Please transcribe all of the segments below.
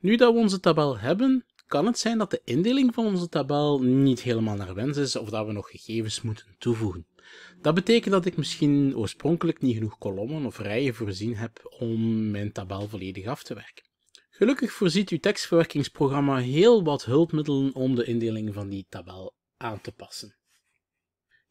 Nu dat we onze tabel hebben, kan het zijn dat de indeling van onze tabel niet helemaal naar wens is of dat we nog gegevens moeten toevoegen. Dat betekent dat ik misschien oorspronkelijk niet genoeg kolommen of rijen voorzien heb om mijn tabel volledig af te werken. Gelukkig voorziet uw tekstverwerkingsprogramma heel wat hulpmiddelen om de indeling van die tabel aan te passen.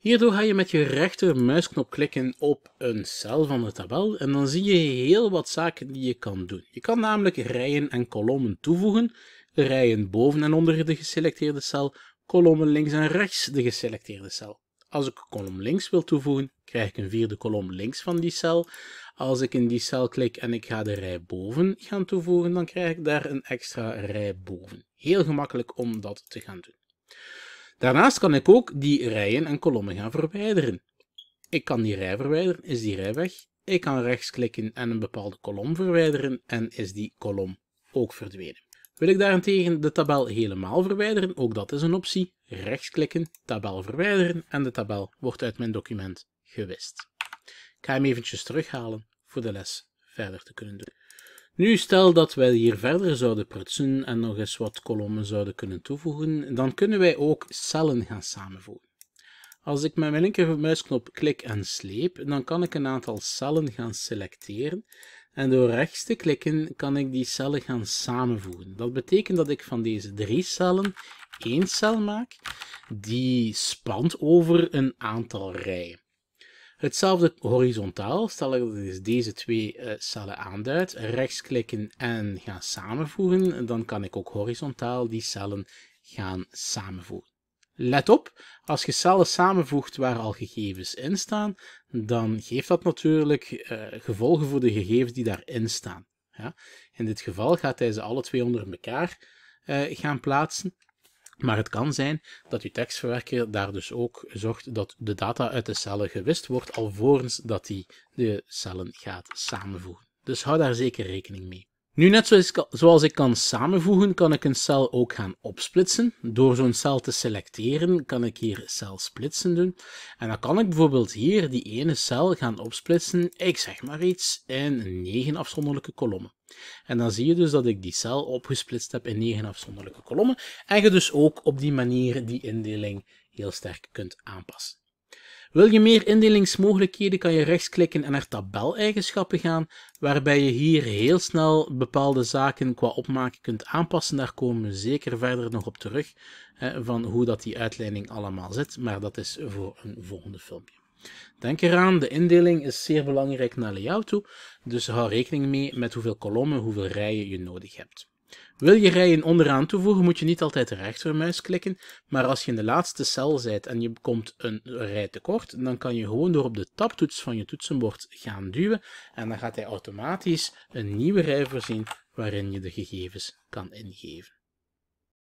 Hierdoor ga je met je rechter muisknop klikken op een cel van de tabel en dan zie je heel wat zaken die je kan doen. Je kan namelijk rijen en kolommen toevoegen, rijen boven en onder de geselecteerde cel, kolommen links en rechts de geselecteerde cel. Als ik een kolom links wil toevoegen, krijg ik een vierde kolom links van die cel. Als ik in die cel klik en ik ga de rij boven gaan toevoegen, dan krijg ik daar een extra rij boven. Heel gemakkelijk om dat te gaan doen. Daarnaast kan ik ook die rijen en kolommen gaan verwijderen. Ik kan die rij verwijderen, is die rij weg. Ik kan rechtsklikken en een bepaalde kolom verwijderen en is die kolom ook verdwenen. Wil ik daarentegen de tabel helemaal verwijderen, ook dat is een optie. Rechtsklikken, tabel verwijderen en de tabel wordt uit mijn document gewist. Ik ga hem eventjes terughalen voor de les verder te kunnen doen. Nu, stel dat wij hier verder zouden prutsen en nog eens wat kolommen zouden kunnen toevoegen, dan kunnen wij ook cellen gaan samenvoegen. Als ik met mijn linkermuisknop klik en sleep, dan kan ik een aantal cellen gaan selecteren en door rechts te klikken kan ik die cellen gaan samenvoegen. Dat betekent dat ik van deze drie cellen één cel maak die spant over een aantal rijen. Hetzelfde horizontaal, stel dat ik dus deze twee eh, cellen aanduidt. rechtsklikken en gaan samenvoegen, dan kan ik ook horizontaal die cellen gaan samenvoegen. Let op, als je cellen samenvoegt waar al gegevens in staan, dan geeft dat natuurlijk eh, gevolgen voor de gegevens die daarin staan. Ja? In dit geval gaat hij ze alle twee onder elkaar eh, gaan plaatsen. Maar het kan zijn dat uw tekstverwerker daar dus ook zorgt dat de data uit de cellen gewist wordt alvorens dat hij de cellen gaat samenvoegen. Dus hou daar zeker rekening mee. Nu, net zoals ik kan samenvoegen, kan ik een cel ook gaan opsplitsen. Door zo'n cel te selecteren, kan ik hier cel splitsen doen. En dan kan ik bijvoorbeeld hier die ene cel gaan opsplitsen, ik zeg maar iets, in negen afzonderlijke kolommen. En dan zie je dus dat ik die cel opgesplitst heb in negen afzonderlijke kolommen en je dus ook op die manier die indeling heel sterk kunt aanpassen. Wil je meer indelingsmogelijkheden, kan je rechtsklikken en naar tabel-eigenschappen gaan, waarbij je hier heel snel bepaalde zaken qua opmaken kunt aanpassen. Daar komen we zeker verder nog op terug, van hoe dat die uitleiding allemaal zit, maar dat is voor een volgende filmpje. Denk eraan, de indeling is zeer belangrijk naar layout toe, dus hou rekening mee met hoeveel kolommen, hoeveel rijen je nodig hebt. Wil je rijen onderaan toevoegen, moet je niet altijd de rechtermuis klikken, maar als je in de laatste cel zit en je komt een rij tekort, dan kan je gewoon door op de tabtoets van je toetsenbord gaan duwen en dan gaat hij automatisch een nieuwe rij voorzien waarin je de gegevens kan ingeven.